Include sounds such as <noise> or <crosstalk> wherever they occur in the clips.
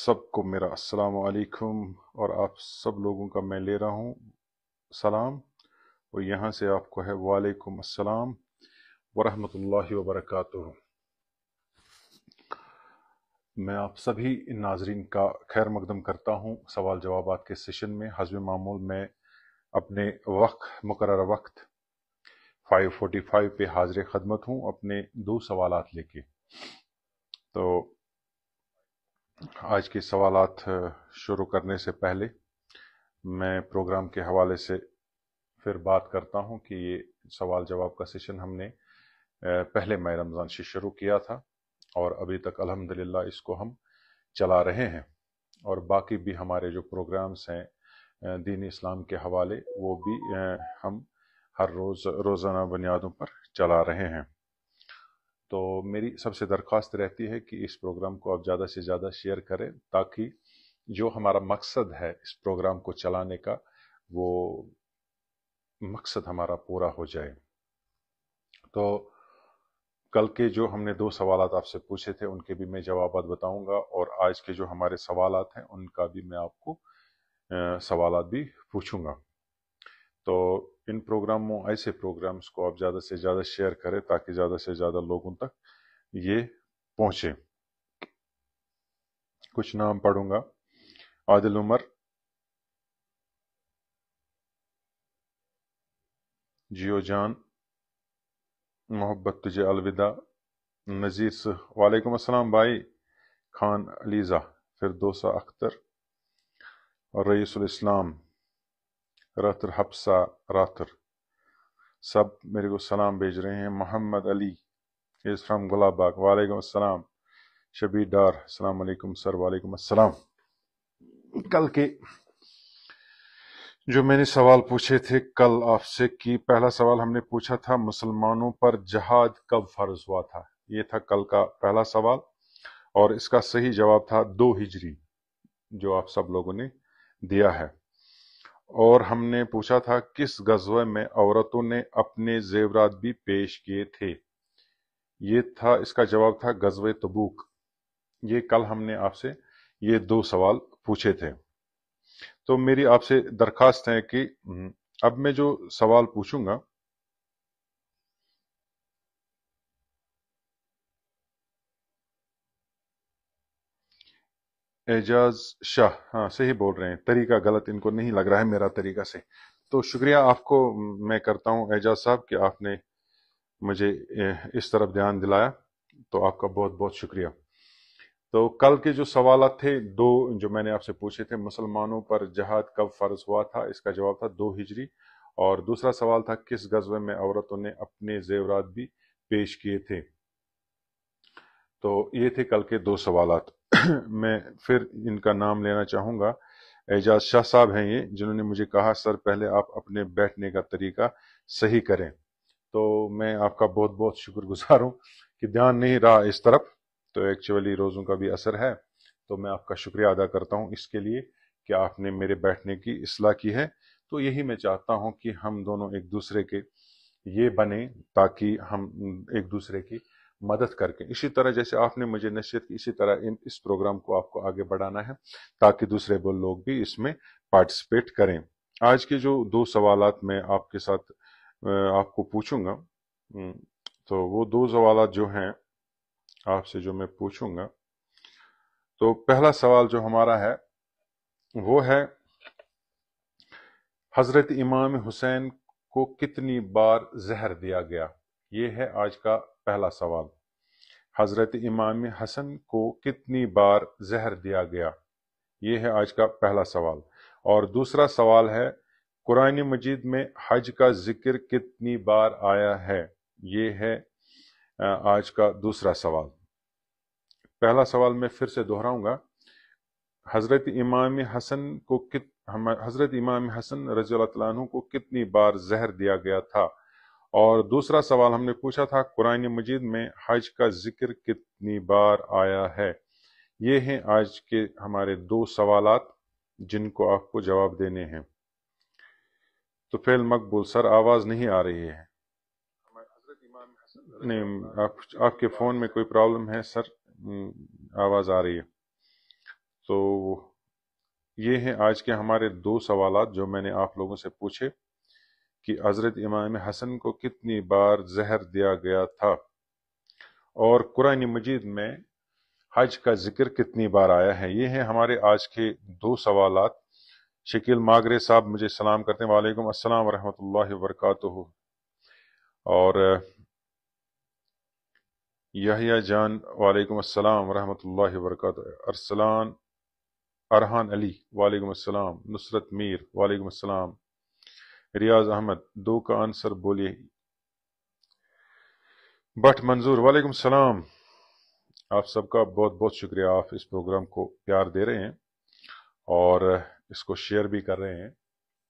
सबको मेरा अस्सलाम वालेकुम और आप सब लोगों का मैं ले रहा हूँ सलाम और यहाँ से आपको है वालेकुम अस्सलाम वरहमतुल्लाहि वबरकातुहू मैं आप सभी नाजरीन का खैर मकदम करता हूँ सवाल जवाब के सेशन में हजब मामूल में अपने वक्त मुकर वक्त 545 पे हाजिर खदमत हूँ अपने दो सवाल लेके तो आज के सवाल शुरू करने से पहले मैं प्रोग्राम के हवाले से फिर बात करता हूं कि ये सवाल जवाब का सेशन हमने पहले मई रमज़ान से शुरू किया था और अभी तक अल्हम्दुलिल्लाह इसको हम चला रहे हैं और बाकी भी हमारे जो प्रोग्राम्स हैं दीन इस्लाम के हवाले वो भी हम हर रोज़ रोज़ाना बुनियादों पर चला रहे हैं तो मेरी सबसे दरख्वास्त रहती है कि इस प्रोग्राम को आप ज़्यादा से ज़्यादा शेयर करें ताकि जो हमारा मकसद है इस प्रोग्राम को चलाने का वो मकसद हमारा पूरा हो जाए तो कल के जो हमने दो सवाल आपसे पूछे थे उनके भी मैं जवाब बताऊंगा और आज के जो हमारे सवाल हैं उनका भी मैं आपको सवाल भी पूछूंगा तो इन प्रोग्रामों ऐसे प्रोग्राम्स को आप ज़्यादा से ज़्यादा शेयर करें ताकि ज़्यादा से ज़्यादा लोगों तक ये पहुँचे कुछ नाम पढ़ूंगा आदिल उमर जियो जान मोहब्बत तुझे अलविदा नज़ीर सह वालेकुम अस्सलाम भाई खान अलीज़ा फिर दोसा अख्तर रईसुल इस्लाम रातर हफ्सा रातर सब मेरे को सलाम भेज रहे हैं मोहम्मद अली इज़ फ्राम गुलाबाग वालेकुम अस्सलाम शबीर डार सलाम सर वालेकुम अस्सलाम कल के जो मैंने सवाल पूछे थे कल आपसे कि पहला सवाल हमने पूछा था मुसलमानों पर जहाद कब फर्ज हुआ था ये था कल का पहला सवाल और इसका सही जवाब था दो हिजरी जो आप सब लोगों ने दिया है और हमने पूछा था किस गजवे में औरतों ने अपने जेवरात भी पेश किए थे ये था इसका जवाब था गजवे तबूक ये कल हमने आपसे ये दो सवाल पूछे थे तो मेरी आपसे दरखास्त है कि हम्म, अब मैं जो सवाल पूछूंगा एजाज शाह हाँ सही बोल रहे हैं तरीका गलत इनको नहीं लग रहा है मेरा तरीका से तो शुक्रिया आपको मैं करता हूँ एजाज साहब कि आपने मुझे इस तरफ ध्यान दिलाया तो आपका बहुत बहुत शुक्रिया तो कल के जो सवाल थे दो जो मैंने आपसे पूछे थे मुसलमानों पर जहाद कब फर्ज हुआ था इसका जवाब था दो हिजरी और दूसरा सवाल था किस गजबे में औरतों ने अपने जेवरात भी पेश किए थे तो ये थे कल के दो सवाल <clears throat> मैं फिर इनका नाम लेना चाहूँगा एजाज शाह साहब हैं ये जिन्होंने मुझे कहा सर पहले आप अपने बैठने का तरीका सही करें तो मैं आपका बहुत बहुत शुक्रगुजार हूँ कि ध्यान नहीं रहा इस तरफ तो एक्चुअली रोज़ों का भी असर है तो मैं आपका शुक्रिया अदा करता हूँ इसके लिए कि आपने मेरे बैठने की असलाह की है तो यही मैं चाहता हूँ कि हम दोनों एक दूसरे के ये बने ताकि हम एक दूसरे की मदद करके इसी तरह जैसे आपने मुझे नसीहत की इसी तरह इन इस प्रोग्राम को आपको आगे बढ़ाना है ताकि दूसरे लोग भी इसमें पार्टिसिपेट करें आज के जो दो सवाल मैं आपके साथ आपको पूछूंगा तो वो दो सवाल जो हैं आपसे जो मैं पूछूंगा तो पहला सवाल जो हमारा है वो है हजरत इमाम हुसैन को कितनी बार जहर दिया गया ये है आज का पहला सवाल हज़रत इमाम हसन को कितनी बार जहर दिया गया ये है आज का पहला सवाल और दूसरा सवाल है कुरान मजीद में हज का जिक्र कितनी बार आया है ये है आज का दूसरा सवाल पहला सवाल मैं फिर से दोहराऊंगा हज़रत इमाम हसन को कित हज़रत इमाम हसन रज़ी को कितनी बार जहर दिया गया था और दूसरा सवाल हमने पूछा था कुरान मजीद में हज का जिक्र कितनी बार आया है ये हैं आज के हमारे दो सवाल जिनको आपको जवाब देने हैं तो फेल मकबूल सर आवाज़ नहीं आ रही है नहीं आप, आपके फ़ोन में कोई प्रॉब्लम है सर हम्म, आवाज़ आ रही है तो ये हैं आज के हमारे दो सवाल जो मैंने आप लोगों से पूछे कि हज़रत इमाम हसन को कितनी बार जहर दिया गया था और कुरान मजीद में हज का जिक्र कितनी बार आया है ये है हमारे आज के दो सवाल शकील मागरे साहब मुझे सलाम करते हैं वालेकुम अस्सलाम वरहमतुल्लाहि वरकत और यहिया जान वालेकुम अस्सलाम वरहमतुल्लाहि वरकत अरसलान अरहान अली वालेकुम अस्सलाम नुसरत मीर वालेकुम अस्सलाम रियाज अहमद दो का आंसर बोलिए बट मंजूर वालेकुम सलाम आप सबका बहुत बहुत शुक्रिया आप इस प्रोग्राम को प्यार दे रहे हैं और इसको शेयर भी कर रहे हैं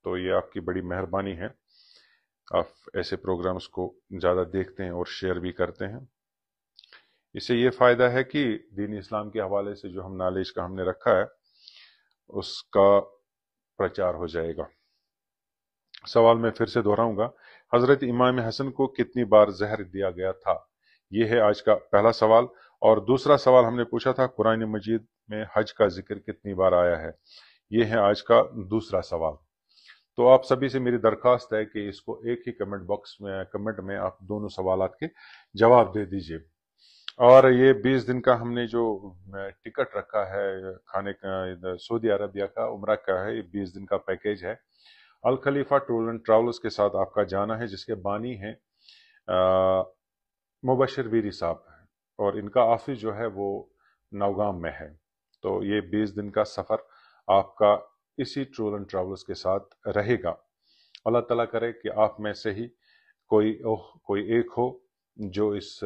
तो ये आपकी बड़ी मेहरबानी है आप ऐसे प्रोग्राम्स को ज़्यादा देखते हैं और शेयर भी करते हैं इससे ये फ़ायदा है कि दीन इस्लाम के हवाले से जो हम नॉलेज का हमने रखा है उसका प्रचार हो जाएगा सवाल मैं फिर से दोहराऊंगा हजरत इमाम हसन को कितनी बार जहर दिया गया था यह है आज का पहला सवाल और दूसरा सवाल हमने पूछा था कुरान मजीद में हज का जिक्र कितनी बार आया है ये है आज का दूसरा सवाल तो आप सभी से मेरी दरखास्त है कि इसको एक ही कमेंट बॉक्स में कमेंट में आप दोनों सवाल के जवाब दे दीजिए और ये 20 दिन का हमने जो टिकट रखा है खाने का सऊदी अरबिया का उम्र का है ये 20 दिन का पैकेज है Al Khalifa tour and travels के साथ आपका जाना है जिसके बानी हैं मुबशर वीरी साहब हैं और इनका ऑफिस जो है वो नवगाम में है तो ये बीस दिन का सफ़र आपका इसी टूर एंड ट्रेवल्स के साथ रहेगा अल्लाह तला करे कि आप में से ही कोई ओह कोई एक हो जो इस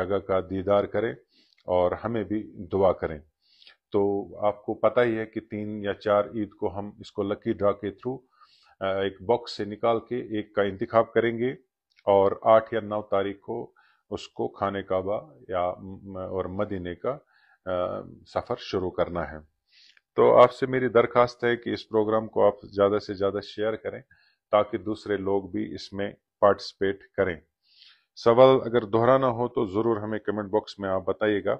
जगह का दीदार करे और हमें भी दुआ करें तो आपको पता ही है कि तीन या चार ईद को हम इसको लकी ड्रा के थ्रू एक बॉक्स से निकाल के एक का इंतखब करेंगे और आठ या नौ तारीख को उसको खाने काबा या और मदीने का सफ़र शुरू करना है तो आपसे मेरी दरख्वास्त है कि इस प्रोग्राम को आप ज़्यादा से ज़्यादा शेयर करें ताकि दूसरे लोग भी इसमें पार्टिसिपेट करें सवाल अगर दोहराना हो तो ज़रूर हमें कमेंट बॉक्स में आप बताइएगा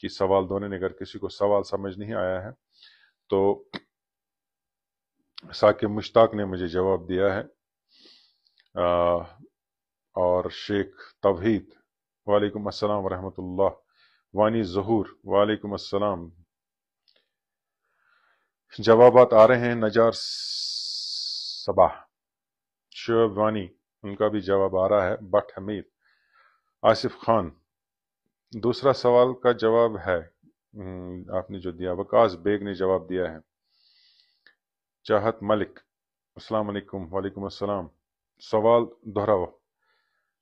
कि सवाल ने अगर किसी को सवाल समझ नहीं आया है तो साकिब मुश्ताक ने मुझे जवाब दिया है आ, और शेख तवहीद वालेकुम अस्सलाम रहमतुल्लाह वानी जहूर वालेकुम अस्सलाम जवाब आ रहे हैं नजार सबाह शोब वानी उनका भी जवाब आ रहा है बट हमीद आसिफ खान दूसरा सवाल का जवाब है हम्म, आपने जो दिया वकास बेग ने जवाब दिया है चाहत मलिक अस्सलाम वालेकुम वालेकुम अस्सलाम सवाल दोहराओ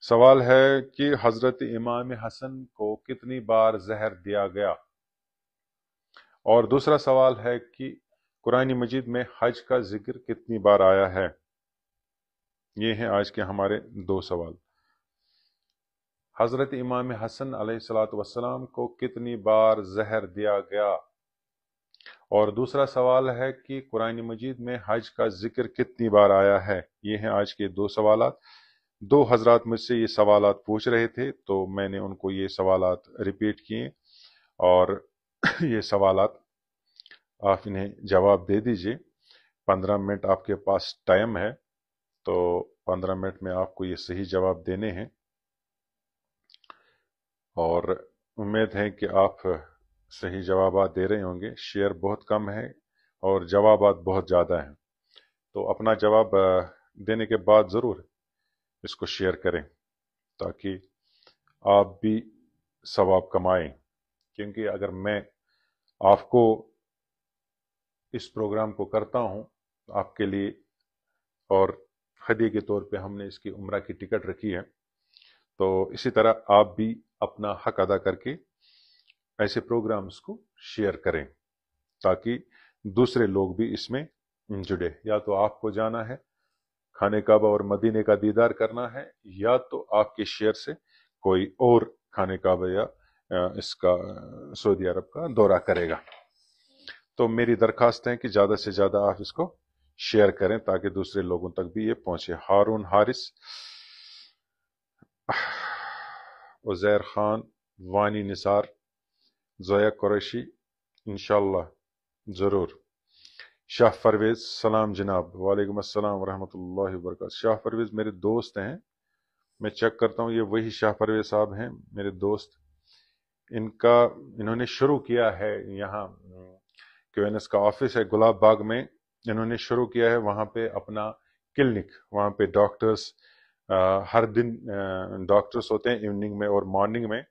सवाल है कि हज़रत इमाम हसन को कितनी बार जहर दिया गया और दूसरा सवाल है कि कुरान मजीद में हज का जिक्र कितनी बार आया है ये हैं आज के हमारे दो सवाल हज़रत इमाम हसन सलात वसलाम को कितनी बार जहर दिया गया और दूसरा सवाल है कि कुरान मजीद में हज का जिक्र कितनी बार आया है ये हैं आज के दो सवाल दो हजरात मुझसे ये सवाल पूछ रहे थे तो मैंने उनको ये सवाल रिपीट किए और <clears throat> ये सवाल आप इन्हें जवाब दे दीजिए पंद्रह मिनट आपके पास टाइम है तो पंद्रह मिनट में आपको ये सही जवाब देने हैं और उम्मीद है कि आप सही जवाब दे रहे होंगे शेयर बहुत कम है और जवाब बहुत ज़्यादा हैं तो अपना जवाब देने के बाद ज़रूर इसको शेयर करें ताकि आप भी सवाब कमाएं क्योंकि अगर मैं आपको इस प्रोग्राम को करता हूं आपके लिए और हदी के तौर पे हमने इसकी उम्र की टिकट रखी है तो इसी तरह आप भी अपना हक अदा करके ऐसे प्रोग्राम्स को शेयर करें ताकि दूसरे लोग भी इसमें जुड़े या तो आपको जाना है खाने काबा और मदीने का दीदार करना है या तो आपके शेयर से कोई और खाने काबा या इसका सऊदी अरब का दौरा करेगा तो मेरी दरखास्त है कि ज़्यादा से ज़्यादा आप इसको शेयर करें ताकि दूसरे लोगों तक भी ये पहुंचे हारून हारिस उजैर खान वानी निसार ज़ोया कुरैशी इनशाला ज़रूर शाह परवेज़ सलाम जनाब वालेकुम अस्सलाम वरहमतुल्लाहि वबरक शाह परवेज़ मेरे दोस्त हैं मैं चेक करता हूँ ये वही शाह परवेज़ साहब हैं मेरे दोस्त इनका इन्होंने शुरू किया है यहाँ क्यूएनएस का ऑफिस है गुलाब बाग में इन्होंने शुरू किया है वहाँ पे अपना क्लिनिक वहाँ पे डॉक्टर्स हर दिन डॉक्टर्स होते हैं इवनिंग में और मॉर्निंग में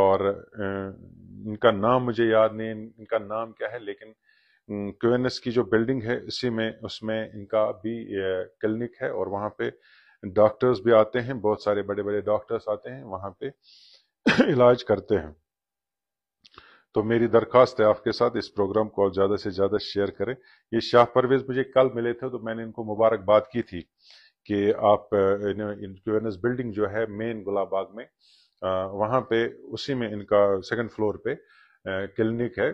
और इनका नाम मुझे याद नहीं इनका नाम क्या है लेकिन क्यूएनएस की जो बिल्डिंग है इसी में उसमें इनका भी क्लिनिक है और वहाँ पे डॉक्टर्स भी आते हैं बहुत सारे बड़े बड़े डॉक्टर्स आते हैं वहाँ पे <coughs> इलाज करते हैं तो मेरी दरख्वास्त है आपके साथ इस प्रोग्राम को और ज़्यादा से ज़्यादा शेयर करें ये शाह परवेज़ मुझे कल मिले थे तो मैंने इनको मुबारकबाद की थी कि आप क्यूएनएस बिल्डिंग जो है मेन गुलाबाग में वहां पे उसी में इनका सेकंड फ्लोर पे क्लिनिक है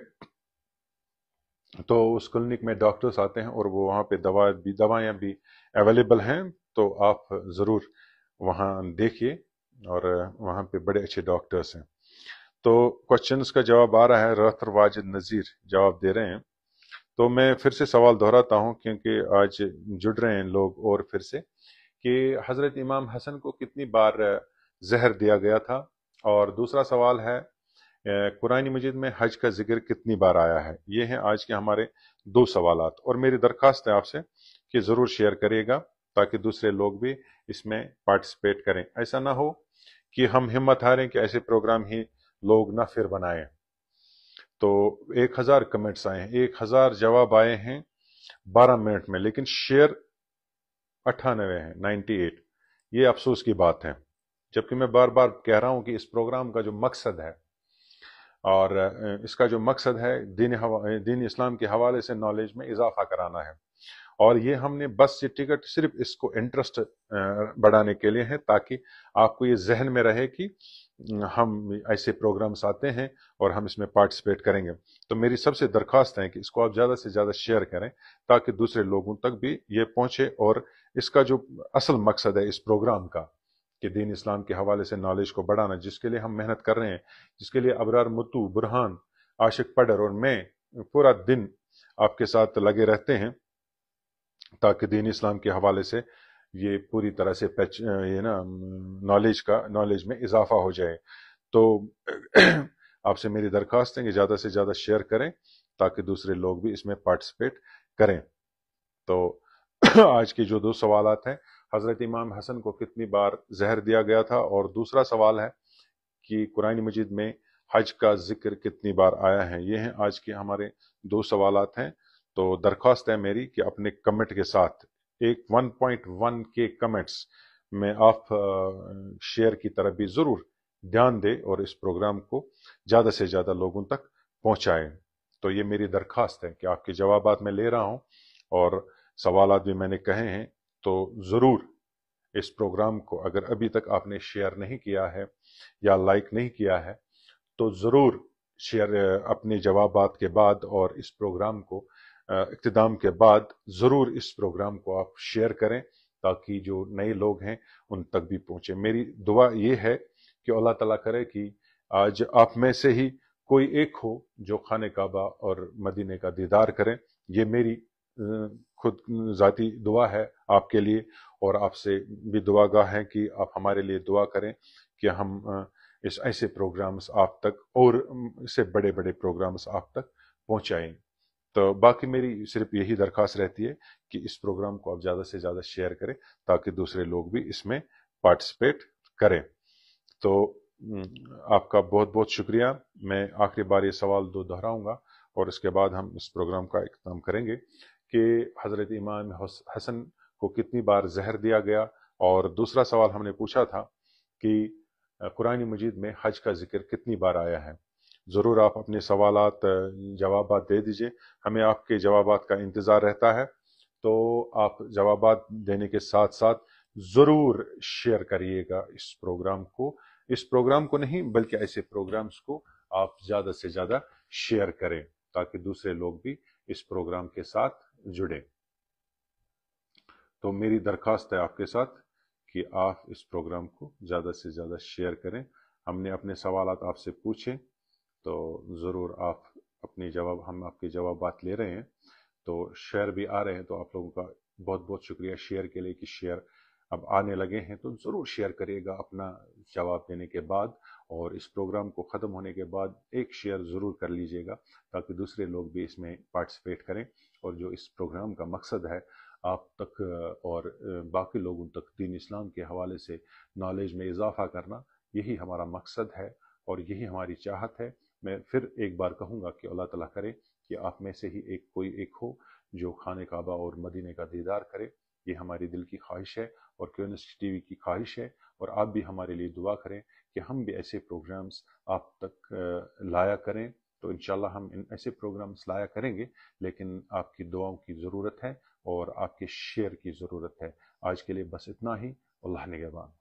तो उस क्लिनिक में डॉक्टर्स आते हैं और वो वहां पे दवा भी दवाएं भी अवेलेबल हैं तो आप ज़रूर वहां देखिए और वहां पे बड़े अच्छे डॉक्टर्स हैं तो क्वेश्चंस का जवाब आ रहा है रथर वाजिद नज़ीर जवाब दे रहे हैं तो मैं फिर से सवाल दोहराता हूँ क्योंकि आज जुड़ रहे हैं लोग और फिर से कि हज़रत इमाम हसन को कितनी बार जहर दिया गया था और दूसरा सवाल है कुरानी मजिद में हज का जिक्र कितनी बार आया है ये हैं आज के हमारे दो सवाल और मेरी दरखास्त है आपसे कि ज़रूर शेयर करिएगा ताकि दूसरे लोग भी इसमें पार्टिसिपेट करें ऐसा ना हो कि हम हिम्मत हारें कि ऐसे प्रोग्राम ही लोग ना फिर बनाएं तो एक हज़ार कमेंट्स आए हैं एक हज़ार जवाब आए हैं बारह मिनट में लेकिन शेयर अट्ठानवे हैं नाइन्टी एट ये अफसोस की बात है जबकि मैं बार बार कह रहा हूं कि इस प्रोग्राम का जो मकसद है और इसका जो मकसद है दीन दीन इस्लाम के हवाले से नॉलेज में इजाफा कराना है और ये हमने बस ये टिकट सिर्फ इसको इंटरेस्ट बढ़ाने के लिए है ताकि आपको ये जहन में रहे कि हम ऐसे प्रोग्राम्स आते हैं और हम इसमें पार्टिसिपेट करेंगे तो मेरी सबसे दरख्वास्त है कि इसको आप ज़्यादा से ज़्यादा शेयर करें ताकि दूसरे लोगों तक भी ये पहुँचे और इसका जो असल मकसद है इस प्रोग्राम का कि दीन इस्लाम के हवाले से नॉलेज को बढ़ाना जिसके लिए हम मेहनत कर रहे हैं जिसके लिए अबरार मुतू बुरहान आशिक पडर और मैं पूरा दिन आपके साथ लगे रहते हैं ताकि दीन इस्लाम के हवाले से ये पूरी तरह से पैच ये ना नॉलेज का नॉलेज में इजाफा हो जाए तो <clears throat> आपसे मेरी दरख्वास्त है कि ज़्यादा से ज़्यादा शेयर करें ताकि दूसरे लोग भी इसमें पार्टिसिपेट करें तो <clears throat> आज के जो दो सवाल हैं हज़रत इमाम हसन को कितनी बार जहर दिया गया था और दूसरा सवाल है कि कुरानी मजिद में हज का जिक्र कितनी बार आया है ये हैं आज के हमारे दो सवाल हैं तो दरख्वास्त है मेरी कि अपने कमेंट के साथ एक 1.1 के कमेंट्स में आप शेयर की तरफ भी ज़रूर ध्यान दें और इस प्रोग्राम को ज़्यादा से ज़्यादा लोगों तक पहुंचाए तो ये मेरी दरख्वास्त है कि आपके जवाब मैं ले रहा हूँ और सवाल भी मैंने कहे हैं तो ज़रूर इस प्रोग्राम को अगर अभी तक आपने शेयर नहीं किया है या लाइक नहीं किया है तो ज़रूर शेयर अपने जवाब के बाद और इस प्रोग्राम को इख्तदाम के बाद ज़रूर इस प्रोग्राम को आप शेयर करें ताकि जो नए लोग हैं उन तक भी पहुँचे मेरी दुआ ये है कि अल्लाह तला करे कि आज आप में से ही कोई एक हो जो खान काबा और मदीने का दीदार करें ये मेरी खुद ज़ाती दुआ है आपके लिए और आपसे भी दुआ गाह है कि आप हमारे लिए दुआ करें कि हम इस ऐसे प्रोग्राम्स आप तक और इससे बड़े बड़े प्रोग्राम्स आप तक पहुँचाएँ तो बाकी मेरी सिर्फ यही दरख्वास्त रहती है कि इस प्रोग्राम को आप ज़्यादा से ज़्यादा शेयर करें ताकि दूसरे लोग भी इसमें पार्टिसिपेट करें तो आपका बहुत बहुत शुक्रिया मैं आखिरी बार ये सवाल दो दोहराऊंगा और इसके बाद हम इस प्रोग्राम का इख्ताम करेंगे कि हज़रत इमाम हसन को कितनी बार जहर दिया गया और दूसरा सवाल हमने पूछा था कि कुरान मजीद में हज का जिक्र कितनी बार आया है ज़रूर आप अपने सवाल जवाब दे दीजिए हमें आपके जवाब का इंतज़ार रहता है तो आप जवाब देने के साथ साथ ज़रूर शेयर करिएगा इस प्रोग्राम को इस प्रोग्राम को नहीं बल्कि ऐसे प्रोग्राम्स को आप ज़्यादा से ज़्यादा शेयर करें ताकि दूसरे लोग भी इस प्रोग्राम के साथ जुड़े तो मेरी दरखास्त है आपके साथ कि आप इस प्रोग्राम को ज़्यादा से ज़्यादा शेयर करें हमने अपने सवाल आपसे पूछे तो ज़रूर आप अपने जवाब हम आपके जवाब ले रहे हैं तो शेयर भी आ रहे हैं तो आप लोगों का बहुत बहुत शुक्रिया शेयर के लिए कि शेयर अब आने लगे हैं तो ज़रूर शेयर करिएगा अपना जवाब देने के बाद और इस प्रोग्राम को ख़त्म होने के बाद एक शेयर ज़रूर कर लीजिएगा ताकि दूसरे लोग भी इसमें पार्टिसिपेट करें और जो इस प्रोग्राम का मकसद है आप तक और बाकी लोगों तक दीन इस्लाम के हवाले से नॉलेज में इजाफा करना यही हमारा मकसद है और यही हमारी चाहत है मैं फिर एक बार कहूँगा कि अल्लाह ताला करे कि आप में से ही एक कोई एक हो जो खाने काबा और मदीने का दीदार करे ये हमारी दिल की ख्वाहिश है और टी टीवी की ख्वाहिश है और आप भी हमारे लिए दुआ करें कि हम भी ऐसे प्रोग्राम्स आप तक लाया करें तो इनशाला हम इन ऐसे प्रोग्राम्स लाया करेंगे लेकिन आपकी दुआओं की ज़रूरत है और आपके शेयर की ज़रूरत है आज के लिए बस इतना ही अल्लाह निगहबान